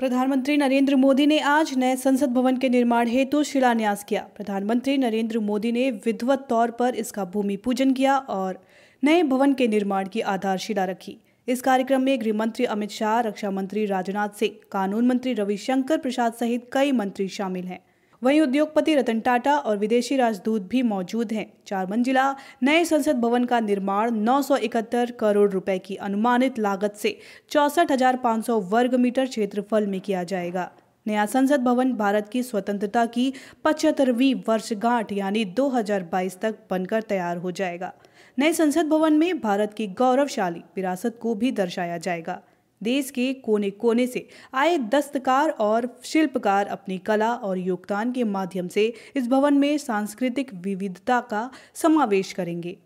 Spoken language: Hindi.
प्रधानमंत्री नरेंद्र मोदी ने आज नए संसद भवन के निर्माण हेतु शिलान्यास किया प्रधानमंत्री नरेंद्र मोदी ने विधिवत तौर पर इसका भूमि पूजन किया और नए भवन के निर्माण की आधारशिला रखी इस कार्यक्रम में गृह मंत्री अमित शाह रक्षा मंत्री राजनाथ सिंह कानून मंत्री रविशंकर प्रसाद सहित कई मंत्री शामिल हैं वहीं उद्योगपति रतन टाटा और विदेशी राजदूत भी मौजूद हैं चार मंजिला नए संसद भवन का निर्माण नौ करोड़ रुपए की अनुमानित लागत से चौसठ वर्ग मीटर क्षेत्रफल में किया जाएगा नया संसद भवन भारत की स्वतंत्रता की पचहत्तरवीं वर्षगांठ यानी 2022 तक बनकर तैयार हो जाएगा नए संसद भवन में भारत की गौरवशाली विरासत को भी दर्शाया जाएगा देश के कोने कोने से आए दस्तकार और शिल्पकार अपनी कला और योगदान के माध्यम से इस भवन में सांस्कृतिक विविधता का समावेश करेंगे